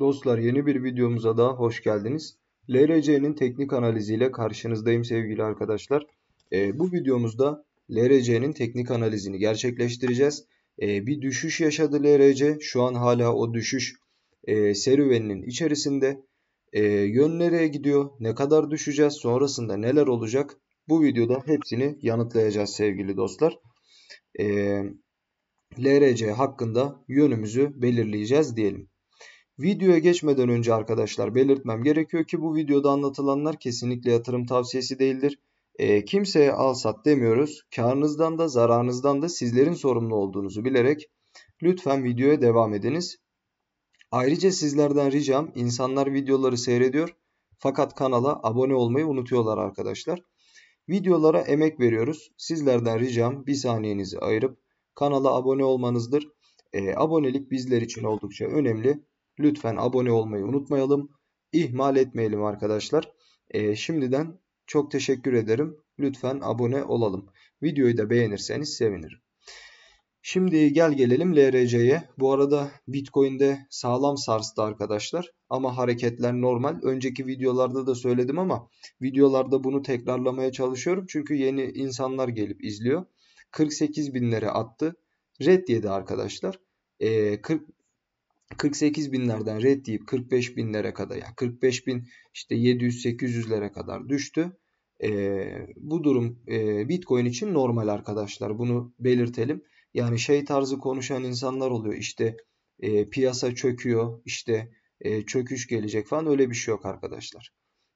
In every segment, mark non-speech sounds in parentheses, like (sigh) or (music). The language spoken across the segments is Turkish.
Dostlar yeni bir videomuza daha hoş geldiniz. LRC'nin teknik analiziyle karşınızdayım sevgili arkadaşlar. E, bu videomuzda LRC'nin teknik analizini gerçekleştireceğiz. E, bir düşüş yaşadı LRC. Şu an hala o düşüş e, serüveninin içerisinde. E, yön nereye gidiyor? Ne kadar düşeceğiz? Sonrasında neler olacak? Bu videoda hepsini yanıtlayacağız sevgili dostlar. E, LRC hakkında yönümüzü belirleyeceğiz diyelim. Videoya geçmeden önce arkadaşlar belirtmem gerekiyor ki bu videoda anlatılanlar kesinlikle yatırım tavsiyesi değildir. E, kimseye al sat demiyoruz. Karınızdan da zararınızdan da sizlerin sorumlu olduğunuzu bilerek lütfen videoya devam ediniz. Ayrıca sizlerden ricam insanlar videoları seyrediyor fakat kanala abone olmayı unutuyorlar arkadaşlar. Videolara emek veriyoruz. Sizlerden ricam bir saniyenizi ayırıp kanala abone olmanızdır. E, abonelik bizler için oldukça önemli. Lütfen abone olmayı unutmayalım. İhmal etmeyelim arkadaşlar. E, şimdiden çok teşekkür ederim. Lütfen abone olalım. Videoyu da beğenirseniz sevinirim. Şimdi gel gelelim LRC'ye. Bu arada Bitcoin'de sağlam sarstı arkadaşlar. Ama hareketler normal. Önceki videolarda da söyledim ama videolarda bunu tekrarlamaya çalışıyorum. Çünkü yeni insanlar gelip izliyor. 48 binlere attı. Red yedi arkadaşlar. E, ee, 40, 48 binlerden red deyip 45 binlere kadar yani 45 bin işte 700-800'lere kadar düştü. E, bu durum e, Bitcoin için normal arkadaşlar bunu belirtelim. Yani şey tarzı konuşan insanlar oluyor işte e, piyasa çöküyor işte e, çöküş gelecek falan öyle bir şey yok arkadaşlar.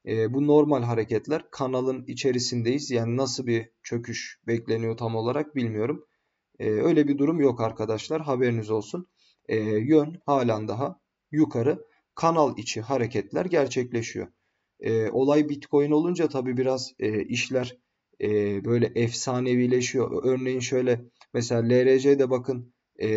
E, bu normal hareketler kanalın içerisindeyiz yani nasıl bir çöküş bekleniyor tam olarak bilmiyorum. E, öyle bir durum yok arkadaşlar haberiniz olsun e, yön halen daha yukarı kanal içi hareketler gerçekleşiyor. E, olay Bitcoin olunca tabi biraz e, işler e, böyle efsanevileşiyor. Örneğin şöyle mesela LRC'de bakın e,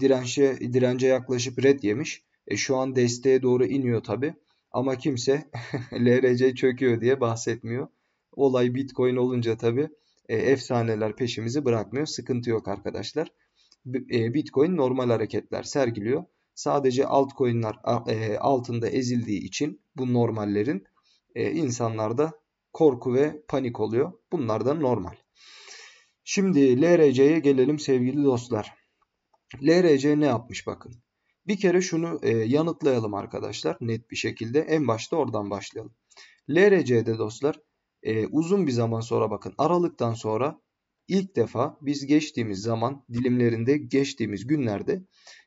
dirençe, dirence yaklaşıp red yemiş. E, şu an desteğe doğru iniyor tabi. Ama kimse LRC (laughs) çöküyor diye bahsetmiyor. Olay Bitcoin olunca tabi e, efsaneler peşimizi bırakmıyor. Sıkıntı yok arkadaşlar. E, Bitcoin normal hareketler sergiliyor. Sadece altcoin'ler e, altında ezildiği için bu normallerin e, insanlarda korku ve panik oluyor. Bunlar da normal. Şimdi LRC'ye gelelim sevgili dostlar. LRC ne yapmış bakın. Bir kere şunu yanıtlayalım arkadaşlar net bir şekilde. En başta oradan başlayalım. LRC'de dostlar uzun bir zaman sonra bakın Aralık'tan sonra ilk defa biz geçtiğimiz zaman dilimlerinde geçtiğimiz günlerde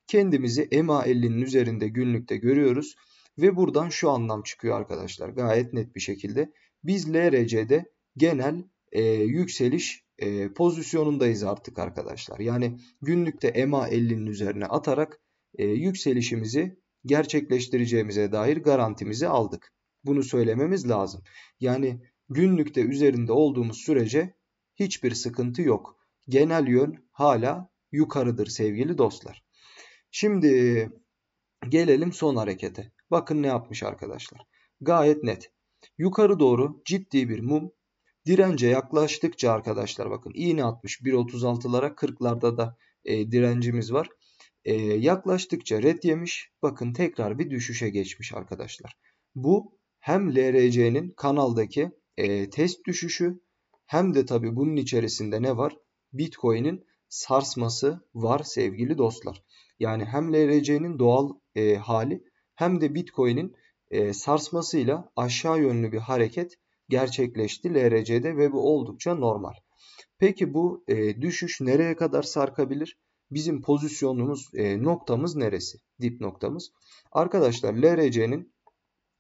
kendimizi EMA 50'nin üzerinde günlükte görüyoruz. Ve buradan şu anlam çıkıyor arkadaşlar gayet net bir şekilde. Biz LRC'de genel e, yükseliş e, pozisyonundayız artık arkadaşlar. Yani günlükte EMA 50'nin üzerine atarak e, yükselişimizi gerçekleştireceğimize dair garantimizi aldık. Bunu söylememiz lazım. Yani günlükte üzerinde olduğumuz sürece hiçbir sıkıntı yok. Genel yön hala yukarıdır sevgili dostlar. Şimdi gelelim son harekete. Bakın ne yapmış arkadaşlar. Gayet net. Yukarı doğru ciddi bir mum. Dirence yaklaştıkça arkadaşlar bakın iğne atmış 1.36'lara 40'larda da e, direncimiz var. E, yaklaştıkça red yemiş. Bakın tekrar bir düşüşe geçmiş arkadaşlar. Bu hem LRC'nin kanaldaki e, test düşüşü hem de tabi bunun içerisinde ne var? Bitcoin'in sarsması var sevgili dostlar. Yani hem LRC'nin doğal e, hali hem de Bitcoin'in e, sarsmasıyla aşağı yönlü bir hareket gerçekleşti LRC'de ve bu oldukça normal. Peki bu e, düşüş nereye kadar sarkabilir? Bizim pozisyonumuz, e, noktamız neresi? Dip noktamız. Arkadaşlar LRC'nin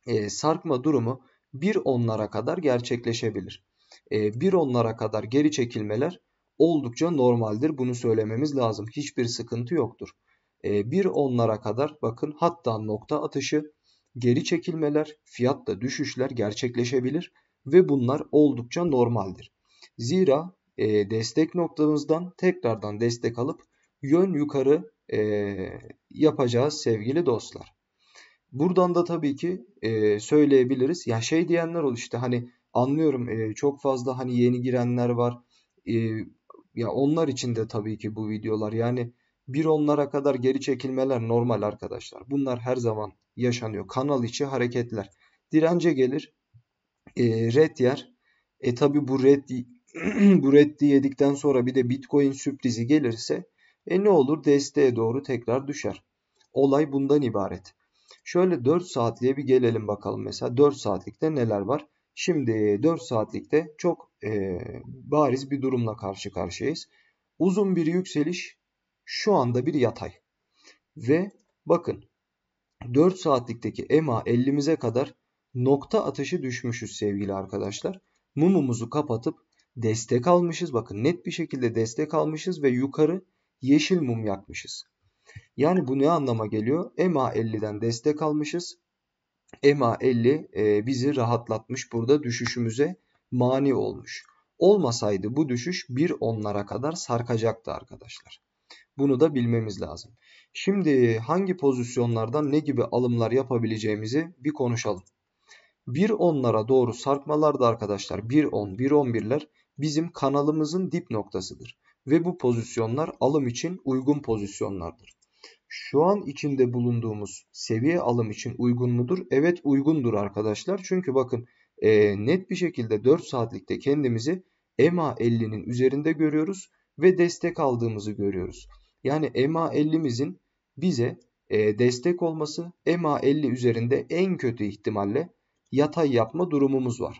e, sarkma durumu bir onlara kadar gerçekleşebilir. E, bir onlara kadar geri çekilmeler oldukça normaldir. Bunu söylememiz lazım. Hiçbir sıkıntı yoktur. E, bir onlara kadar bakın hatta nokta atışı, geri çekilmeler, fiyatta düşüşler gerçekleşebilir ve bunlar oldukça normaldir. Zira e, destek noktamızdan tekrardan destek alıp yön yukarı e, yapacağız sevgili dostlar. Buradan da tabii ki e, söyleyebiliriz. Ya şey diyenler ol işte hani anlıyorum e, çok fazla hani yeni girenler var. E, ya onlar için de tabii ki bu videolar yani bir onlara kadar geri çekilmeler normal arkadaşlar. Bunlar her zaman yaşanıyor. Kanal içi hareketler. Dirence gelir. E, red yer. E tabi bu red (clears throat) bu reddi yedikten sonra bir de Bitcoin sürprizi gelirse e ne olur desteğe doğru tekrar düşer. Olay bundan ibaret. Şöyle 4 saatliğe bir gelelim bakalım mesela 4 saatlikte neler var. Şimdi 4 saatlikte çok e, bariz bir durumla karşı karşıyayız. Uzun bir yükseliş şu anda bir yatay. Ve bakın 4 saatlikteki EMA 50'mize kadar nokta atışı düşmüşüz sevgili arkadaşlar. Mumumuzu kapatıp destek almışız. Bakın net bir şekilde destek almışız ve yukarı yeşil mum yakmışız. Yani bu ne anlama geliyor? EMA 50'den destek almışız. EMA 50 e, bizi rahatlatmış burada düşüşümüze mani olmuş. Olmasaydı bu düşüş bir onlara kadar sarkacaktı arkadaşlar. Bunu da bilmemiz lazım. Şimdi hangi pozisyonlardan ne gibi alımlar yapabileceğimizi bir konuşalım. 1 onlara doğru sarkmalarda arkadaşlar 1 10 1 11'ler bizim kanalımızın dip noktasıdır ve bu pozisyonlar alım için uygun pozisyonlardır şu an içinde bulunduğumuz seviye alım için uygun mudur? Evet uygundur arkadaşlar. Çünkü bakın e, net bir şekilde 4 saatlikte kendimizi EMA 50'nin üzerinde görüyoruz ve destek aldığımızı görüyoruz. Yani EMA 50'mizin bize e, destek olması EMA 50 üzerinde en kötü ihtimalle yatay yapma durumumuz var.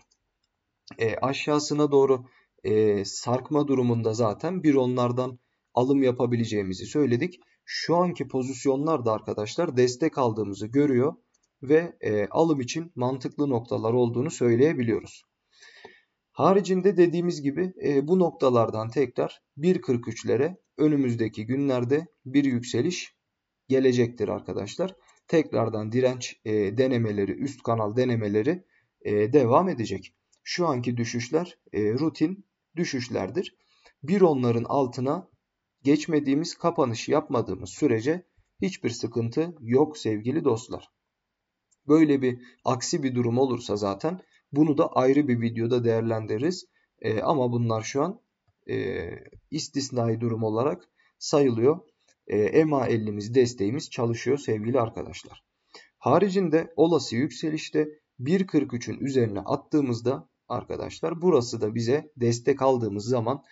E, aşağısına doğru e, sarkma durumunda zaten bir onlardan alım yapabileceğimizi söyledik şu anki da arkadaşlar destek aldığımızı görüyor ve e, alım için mantıklı noktalar olduğunu söyleyebiliyoruz. Haricinde dediğimiz gibi e, bu noktalardan tekrar 1.43'lere önümüzdeki günlerde bir yükseliş gelecektir arkadaşlar. Tekrardan direnç e, denemeleri, üst kanal denemeleri e, devam edecek. Şu anki düşüşler e, rutin düşüşlerdir. Bir altına geçmediğimiz kapanışı yapmadığımız sürece hiçbir sıkıntı yok sevgili dostlar. Böyle bir aksi bir durum olursa zaten bunu da ayrı bir videoda değerlendiririz. E, ama bunlar şu an e, istisnai durum olarak sayılıyor. E, EMA 50'miz desteğimiz çalışıyor sevgili arkadaşlar. Haricinde olası yükselişte 1.43'ün üzerine attığımızda arkadaşlar burası da bize destek aldığımız zaman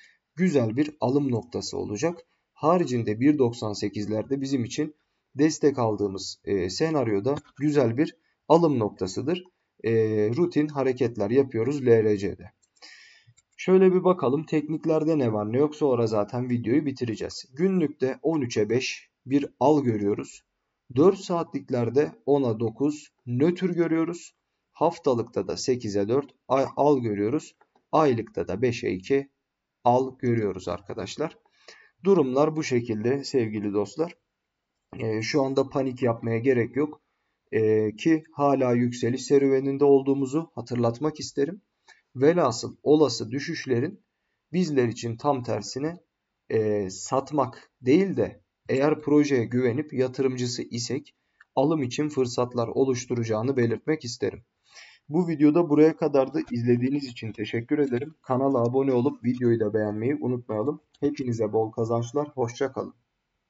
güzel bir alım noktası olacak. Haricinde 1.98'lerde bizim için destek aldığımız e, senaryoda güzel bir alım noktasıdır. E, rutin hareketler yapıyoruz LRC'de. Şöyle bir bakalım tekniklerde ne var ne yok sonra zaten videoyu bitireceğiz. Günlükte 13'e 5 bir al görüyoruz. 4 saatliklerde 10'a 9 nötr görüyoruz. Haftalıkta da 8'e 4 al görüyoruz. Aylıkta da 5'e 2 al görüyoruz arkadaşlar. Durumlar bu şekilde sevgili dostlar. E, şu anda panik yapmaya gerek yok. E, ki hala yükseliş serüveninde olduğumuzu hatırlatmak isterim. Velhasıl olası düşüşlerin bizler için tam tersine e, satmak değil de eğer projeye güvenip yatırımcısı isek alım için fırsatlar oluşturacağını belirtmek isterim. Bu videoda buraya kadar da izlediğiniz için teşekkür ederim. Kanala abone olup videoyu da beğenmeyi unutmayalım. Hepinize bol kazançlar, hoşçakalın.